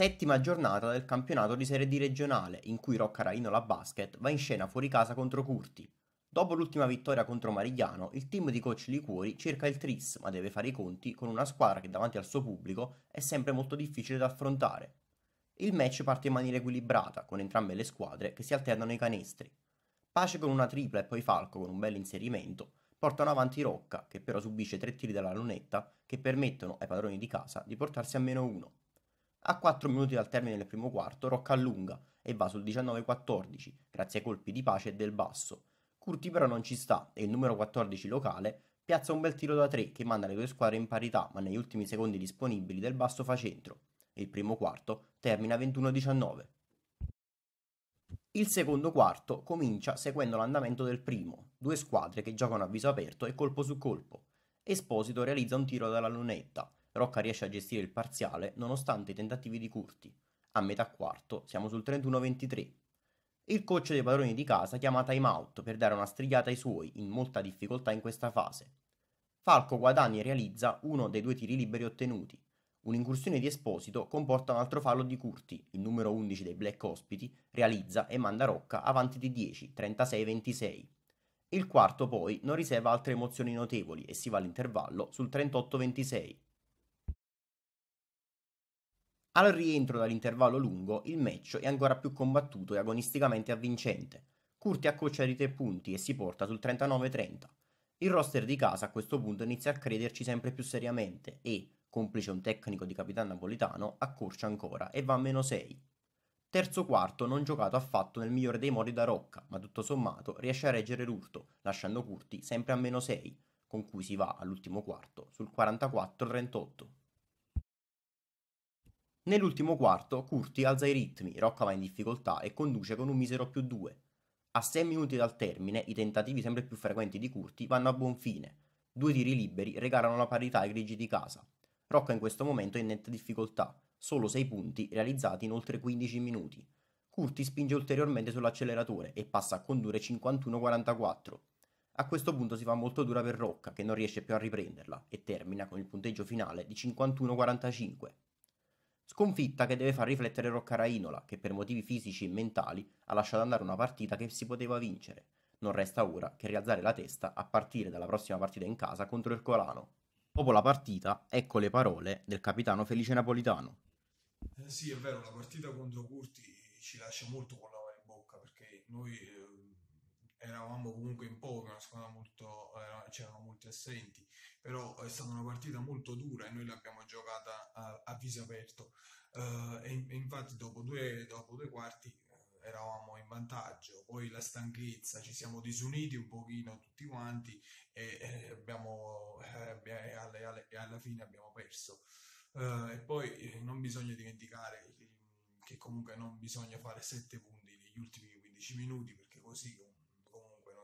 settima giornata del campionato di Serie D regionale, in cui Rocca Raino la Basket va in scena fuori casa contro Curti. Dopo l'ultima vittoria contro Marigliano, il team di coach Liquori cerca il tris, ma deve fare i conti con una squadra che davanti al suo pubblico è sempre molto difficile da affrontare. Il match parte in maniera equilibrata, con entrambe le squadre che si alternano i canestri. Pace con una tripla e poi Falco con un bel inserimento, portano avanti Rocca, che però subisce tre tiri dalla lunetta che permettono ai padroni di casa di portarsi a meno uno. A 4 minuti dal termine del primo quarto, Rocca allunga e va sul 19-14, grazie ai colpi di pace e del basso. Curti però non ci sta e il numero 14 locale piazza un bel tiro da 3 che manda le due squadre in parità, ma negli ultimi secondi disponibili del basso fa centro. Il primo quarto termina 21-19. Il secondo quarto comincia seguendo l'andamento del primo, due squadre che giocano a viso aperto e colpo su colpo. Esposito realizza un tiro dalla lunetta, Rocca riesce a gestire il parziale nonostante i tentativi di Curti. A metà quarto siamo sul 31-23. Il coach dei padroni di casa chiama time out per dare una strigliata ai suoi in molta difficoltà in questa fase. Falco guadagna e realizza uno dei due tiri liberi ottenuti. Un'incursione di Esposito comporta un altro fallo di Curti, il numero 11 dei Black ospiti, realizza e manda Rocca avanti di 10, 36-26. Il quarto poi non riserva altre emozioni notevoli e si va all'intervallo sul 38-26. Al rientro dall'intervallo lungo, il match è ancora più combattuto e agonisticamente avvincente. Curti accoccia di 3 punti e si porta sul 39-30. Il roster di casa a questo punto inizia a crederci sempre più seriamente e, complice un tecnico di capitano napolitano, accorcia ancora e va a meno 6. Terzo quarto non giocato affatto nel migliore dei modi da Rocca, ma tutto sommato riesce a reggere l'urto, lasciando Curti sempre a meno 6, con cui si va all'ultimo quarto sul 44-38. Nell'ultimo quarto, Curti alza i ritmi, Rocca va in difficoltà e conduce con un misero più 2. A 6 minuti dal termine, i tentativi sempre più frequenti di Curti vanno a buon fine. Due tiri liberi regalano la parità ai grigi di casa. Rocca in questo momento è in netta difficoltà, solo 6 punti realizzati in oltre 15 minuti. Curti spinge ulteriormente sull'acceleratore e passa a condurre 51-44. A questo punto si fa molto dura per Rocca, che non riesce più a riprenderla, e termina con il punteggio finale di 51-45. Sconfitta che deve far riflettere Roccarainola, che per motivi fisici e mentali ha lasciato andare una partita che si poteva vincere. Non resta ora che rialzare la testa a partire dalla prossima partita in casa contro il Colano. Dopo la partita, ecco le parole del capitano Felice Napolitano. Eh sì, è vero, la partita contro Curti ci lascia molto con la mano in bocca perché noi eh, eravamo comunque in poco, una squadra molto, eh, c'erano molti assenti, però è stata una partita molto dura e noi l'abbiamo giocata a, a viso aperto. Eh, e, e, infatti dopo due, dopo due quarti eh, eravamo in vantaggio, poi la stanchezza, ci siamo disuniti un pochino tutti quanti e, abbiamo, eh, alle, alle, alla fine abbiamo perso. Eh, e poi eh, non bisogna dimenticare che comunque non bisogna fare sette punti negli ultimi 15 minuti perché così comunque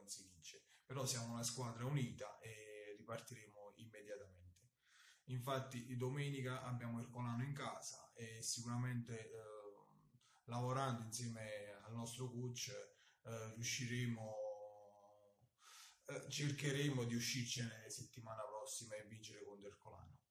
non si vince, però siamo una squadra unita e ripartiremo immediatamente. Infatti domenica abbiamo Ercolano in casa e sicuramente eh, lavorando insieme al nostro coach eh, riusciremo, eh, cercheremo di uscircene settimana prossima e vincere contro Ercolano.